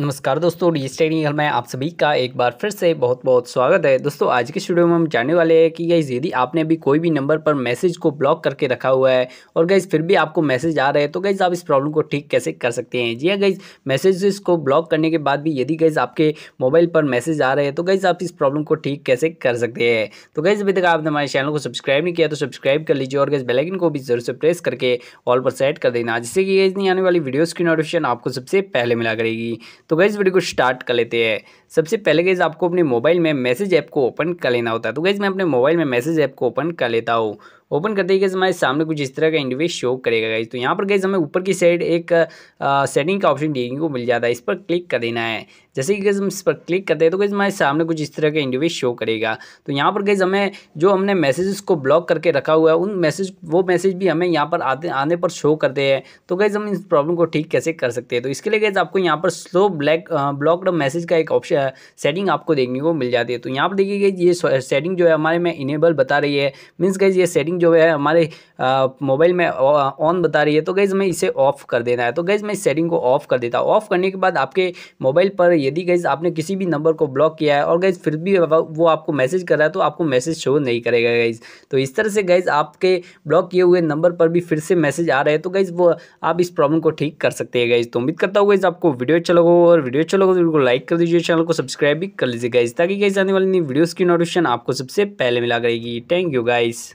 नमस्कार दोस्तों डिजिटेनियल में आप सभी का एक बार फिर से बहुत बहुत स्वागत है दोस्तों आज के स्टूडियो में हम जानने वाले हैं कि गई यदि आपने भी कोई भी नंबर पर मैसेज को ब्लॉक करके रखा हुआ है और गई फिर भी आपको मैसेज आ रहे हैं तो गई आप इस प्रॉब्लम को ठीक कैसे कर सकते हैं जी हाँ गाइज़ मैसेज को ब्लॉक करने के बाद भी यदि गई आपके मोबाइल पर मैसेज आ रहे हैं तो गई आप इस प्रॉब्लम को ठीक कैसे कर सकते हैं तो गई अभी तक आपने हमारे चैनल को सब्सक्राइब नहीं किया तो सब्सक्राइब कर लीजिए और गई बेलाइकन को भी जरूर से प्रेस करके ऑल पर सेट कर देना जिससे कि ये आने वाली वीडियोज़ की नोटिफिकेशन आपको सबसे पहले मिला करेगी तो गैस वीडियो को स्टार्ट कर लेते हैं सबसे पहले गैस आपको अपने मोबाइल में मैसेज ऐप को ओपन कर लेना होता है तो गैस मैं अपने मोबाइल में मैसेज ऐप को ओपन कर लेता हूँ ओपन करते ही गैस हमारे सामने कुछ इस तरह का इंटरव्यू शो करेगा गाइज तो यहाँ पर गैस हमें ऊपर की साइड एक सेटिंग का ऑप्शन देखने को मिल जाता है इस पर क्लिक कर देना है जैसे कि गैस हम इस पर क्लिक करते हैं तो गैस हमारे सामने कुछ इस तरह का इंटरव्यू शो करेगा तो यहाँ पर गैस हमें जो हमने मैसेजेस को ब्लॉक करके रखा हुआ है उन मैसेज वो मैसेज भी हमें यहाँ पर आते आने पर शो करते हैं तो गैस हम इस प्रॉब्लम को ठीक कैसे कर सकते हैं तो इसके लिए गैस आपको यहाँ पर स्लो ब्लैक ब्लॉकड मैसेज का एक ऑप्शन सेटिंग आपको देखने को मिल जाती है तो यहाँ पर देखिए गई ये सेटिंग जो है हमारे में इनेबल बता रही है मीन्स गैस ये सेटिंग जो है हमारे मोबाइल में ऑन बता रही है तो गैज़ मैं इसे ऑफ़ कर देना है तो गैज़ मैं इस सेटिंग को ऑफ़ कर देता हूँ ऑफ़ करने के बाद आपके मोबाइल पर यदि गैज़ आपने किसी भी नंबर को ब्लॉक किया है और गैज़ फिर भी वो आपको मैसेज कर रहा है तो आपको मैसेज शो नहीं करेगा गैज़ तो इस तरह से गैज़ आपके ब्लॉक किए हुए नंबर पर भी फिर से मैसेज आ रहे हैं तो गैज़ वो आप इस प्रॉब्लम को ठीक कर सकते हैं गैज़ तो उम्मीद करता हूँ गैज़ आपको वीडियो अच्छा लगो और वीडियो अच्छा लगो तो बिल्कुल लाइक कर दीजिए चैनल को सब्सक्राइब भी कर लीजिए गाइज ताकि गैस आने वाली वीडियोज की नोटिफिकेशन आपको सबसे पहले मिला करेगी थैंक यू गाइस